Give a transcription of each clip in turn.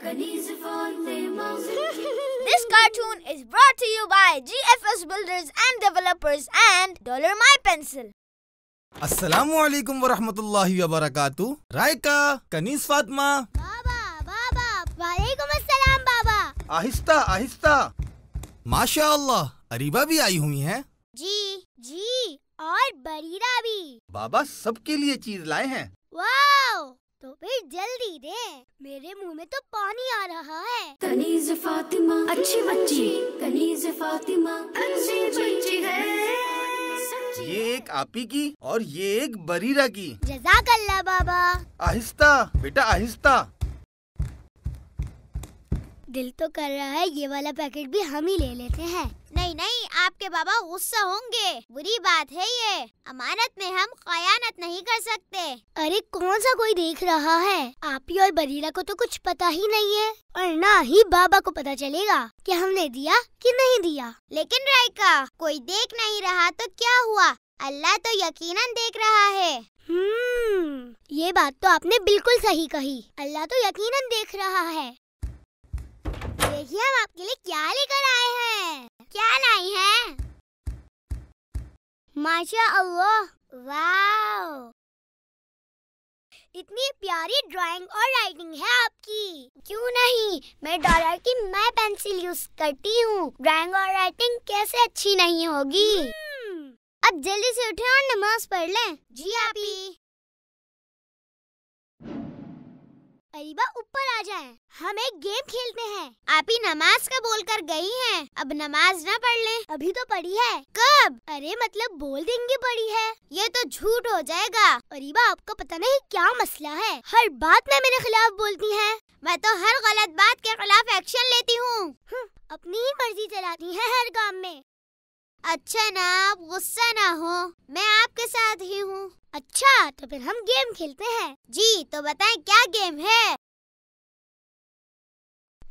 this cartoon is brought to you by GFS Builders and Developers and Dollar My Pencil. Assalamu alaikum wa rahmatullahi wa barakatuh. Raika, Kanis Fatma. Baba, Baba, wa alaikum assalam Baba. Ahista, आहिस्ता माशा Ariba bhi aayi hui hai. Ji, ji, aur Barira bhi. Baba, sab ke liye cheez laaye hain. Wow! तो फिर जल्दी दे मेरे मुंह में तो पानी आ रहा है कनीज फातिमा अच्छी बच्ची कनीज फातिमा अच्छी बच्ची है ये एक आपी की और ये एक बरीरा की जजाकल्ला बाबा आहिस्ता बेटा आहिस्ता दिल तो कर रहा है ये वाला पैकेट भी हम ही ले लेते हैं नहीं नहीं आपके बाबा गुस्सा होंगे बुरी बात है ये अमानत में हम खयानत नहीं कर सकते अरे कौन सा कोई देख रहा है आप ही और बरीला को तो कुछ पता ही नहीं है और ना ही बाबा को पता चलेगा कि हमने दिया कि नहीं दिया लेकिन रायका कोई देख नहीं रहा तो क्या हुआ अल्लाह तो यकीनन देख रहा है हम्म, ये बात तो आपने बिल्कुल सही कही अल्लाह तो यकीनन देख रहा है देखिए हम आपके लिए क्या लेकर आए हैं नहीं है माशा अल्लाह वाओ इतनी प्यारी ड्राइंग और राइटिंग है आपकी क्यों नहीं मैं डॉलर की मैं पेंसिल यूज करती हूँ ड्राइंग और राइटिंग कैसे अच्छी नहीं होगी हम्म। अब जल्दी से उठे और नमाज पढ़ लें जी आपी गरीबा ऊपर आ जाए हम एक गेम खेलते हैं आप ही नमाज का बोल कर गयी है अब नमाज ना पढ़ ले अभी तो पढ़ी है कब अरे मतलब बोल देंगे पढ़ी है ये तो झूठ हो जाएगा गरीबा आपको पता नहीं क्या मसला है हर बात में मेरे खिलाफ बोलती है मैं तो हर गलत बात के खिलाफ एक्शन लेती हूँ हम्म, अपनी ही मर्जी चलाती है हर काम में अच्छा ना आप गुस्सा ना हो मैं आपके साथ ही हूँ अच्छा तो फिर हम गेम खेलते हैं जी तो बताएं क्या गेम है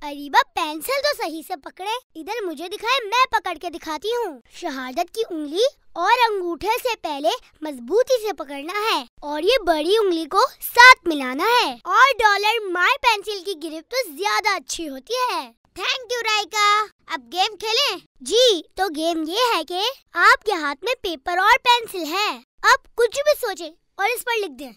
अरे पेंसिल तो सही से पकड़े इधर मुझे दिखाए मैं पकड़ के दिखाती हूँ शहादत की उंगली और अंगूठे से पहले मजबूती से पकड़ना है और ये बड़ी उंगली को साथ मिलाना है और डॉलर माय पेंसिल की ग्रिप तो ज्यादा अच्छी होती है थैंक यू राइका अब गेम खेलें जी तो गेम ये है कि आपके हाथ में पेपर और पेंसिल है अब कुछ भी सोचे और इस पर लिख दें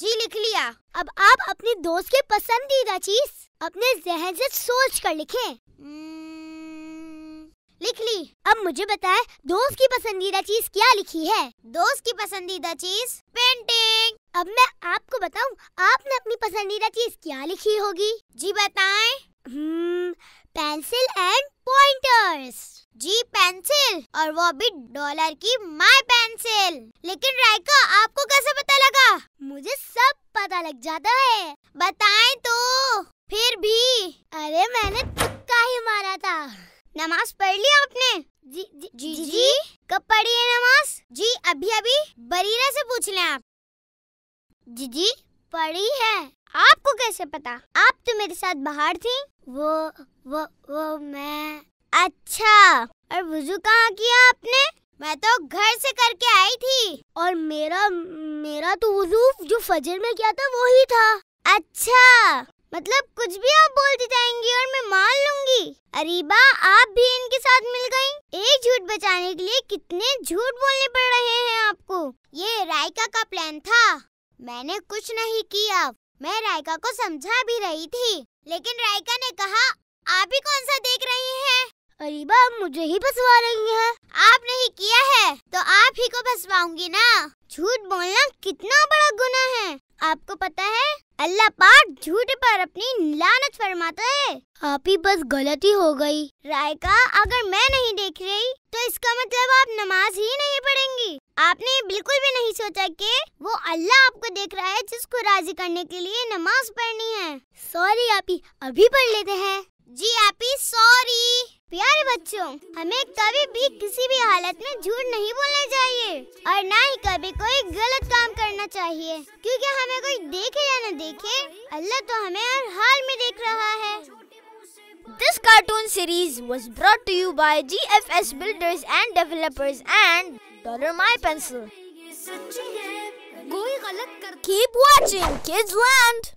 जी लिख लिया अब आप अपने दोस्त की पसंदीदा चीज अपने जहन से सोच कर लिखे hmm, लिख ली अब मुझे बताए दोस्त की पसंदीदा चीज क्या लिखी है दोस्त की पसंदीदा चीज पेंटिंग अब मैं आपको बताऊं आप पसंदीदा चीज क्या लिखी होगी जी बताए पेंसिल एंड पॉइंटर्स जी पेंसिल और वो भी डॉलर की माय पेंसिल लेकिन रायका आपको कैसे पता लगा मुझे सब पता लग जाता है बताए तो फिर भी अरे मैंने तुक्का ही मारा था नमाज पढ़ ली आपने जी जी जी, जी, जी? कब पढ़ी है नमाज जी अभी अभी बरीरा से पूछ लें आप जी जी पड़ी है आपको कैसे पता आप तो मेरे साथ बाहर थी वो वो वो मैं अच्छा और वजू कहाँ किया आपने मैं तो घर से करके आई थी और मेरा मेरा तो वजू जो फजर में किया था वो ही था अच्छा मतलब कुछ भी आप बोलती जाएंगी और मैं मान लूंगी अरीबा आप भी इनके साथ मिल गई एक झूठ बचाने के लिए कितने झूठ बोलने पड़ रहे हैं आपको ये रायका का प्लान था मैंने कुछ नहीं किया मैं रायका को समझा भी रही थी लेकिन रायका ने कहा आप ही कौन सा देख रही हैं? अरे बाप मुझे ही बसवा रही हैं। आप नहीं किया है तो आप ही को बसवाऊंगी ना झूठ बोलना कितना बड़ा गुना है आपको पता है अल्लाह पाक झूठ पर अपनी लानत फरमाता है आप ही बस गलती हो गई रायका अगर मैं नहीं देख रही तो इसका मतलब आप नमाज ही आपने बिल्कुल भी नहीं सोचा कि वो अल्लाह आपको देख रहा है जिसको राजी करने के लिए नमाज पढ़नी है सॉरी आपी अभी पढ़ लेते हैं जी आपी सॉरी प्यारे बच्चों हमें कभी भी किसी भी हालत में झूठ नहीं बोलना चाहिए और ना ही कभी कोई गलत काम करना चाहिए क्योंकि हमें कोई देखे या न देखे अल्लाह तो हमें हर हाल में देख रहा है This cartoon series was brought to you by GFS Builders and Developers and Dollar My Pencil. Keep watching Kids Land!